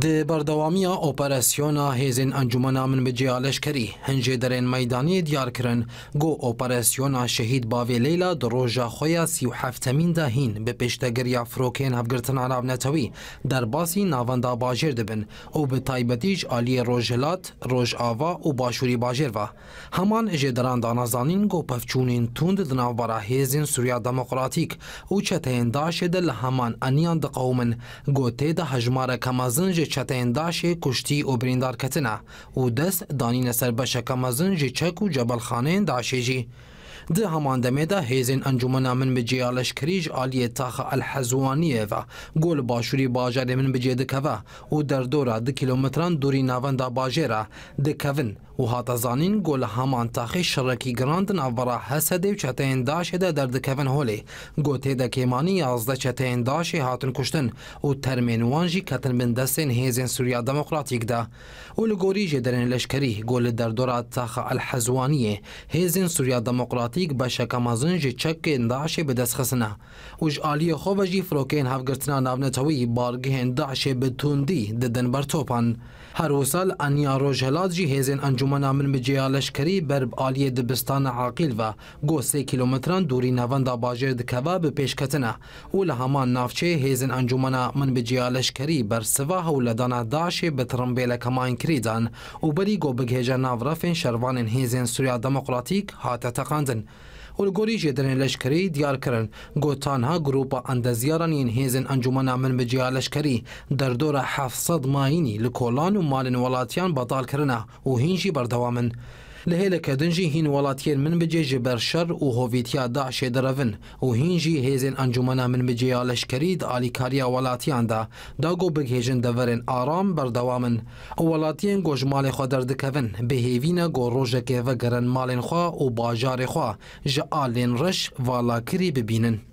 د بردوامیا اپراسیونا هیزن انجمن امن به جیالشکری هنجه درین میدانی دیار کرن گو اپراسیونا شهید باوی لیلا دروژا خویا سی و هفتمین دهین به پشتگری افروکین هفگرتن عرب نتوی در باسی ناوندا باجر دبن او به تایبتیج آلی روژلات روژ آوا و باشوری باجر و همان جدران دانازانین گو پفچونین توند دناو برا هیزن سوریا دموقراتیک او چتین داشه دل همان انیان دقومن گو تیده هجمار کمازن جی چتین داشی کشتی و بریندار کتنه و دست دانین سر بشک مزن جی چک و جبل خانه داشی جی Di hamandemê de hêzên encumena min bi cêya leşkerî ji aliyê taxa el hezwaniyê ve gol başûrî bajarê min bi cê dikeve û derdora di kilometran dûrî navenda bajêra dikevin û hata zanîn gol heman taxê şirekî girandin evbara Hesedê û çeteyên Daşê de derdikevin holê. Gotê de kêmanî yazda çeteyên Daşê hatin kuştin û termên wan jî ketin bin destên hêzên Sûriya Demokratîk de. Û li gorî jê derên leşkerî gol li derdora taxa el hezwaniyê hêzên Sûriya Demokratîk دموکراتیک به شکمازن جی چک داعش به دست خسنه و جالی خوب جی فروکین هفگرتنا نابنتوی بارگه داعش به توندی ددن بر توپان هر وسال انیا روژ هلات جی هیزن انجمنا من بجیا لشکری برب آلی دبستان عاقیل و گو سه کیلومتران دوری نوان دا باجر دکوا به پیشکتنه و لهمان نافچه هیزن انجمنا من بجیا لشکری بر سوا هولدان داعش به ترمبیل کمان کریدان و بری گو بگهجه ناورفین شروان هیزن سوریا دموکراتیک هاته تقاندن دەکەن. گۆریژێ دەنێ لەشکری دیارکردن گۆتانها گرروپە ئەندەزیارانین هێزن ئەنجومەنا من بجیا لەشکری دەردۆرە 700 ماینی لە کۆلان و مالن وڵاتیان بەدالکردە و هینجی بەردەوامن. له هله کدنجی هین ولاتیر من بجې جبر شر او هویتیا داعش درون او هینجی هیزن انجمنا من بجې الشکری د الیکاریا ولاتیان دا داګو بګهجن د ورن آرام بر دوامن ولاتین ګوجمال خو در دکوین به هیوینا ګوروجه کې وګرن مالن خو او باجار خو ژالن رش والا کری ببینن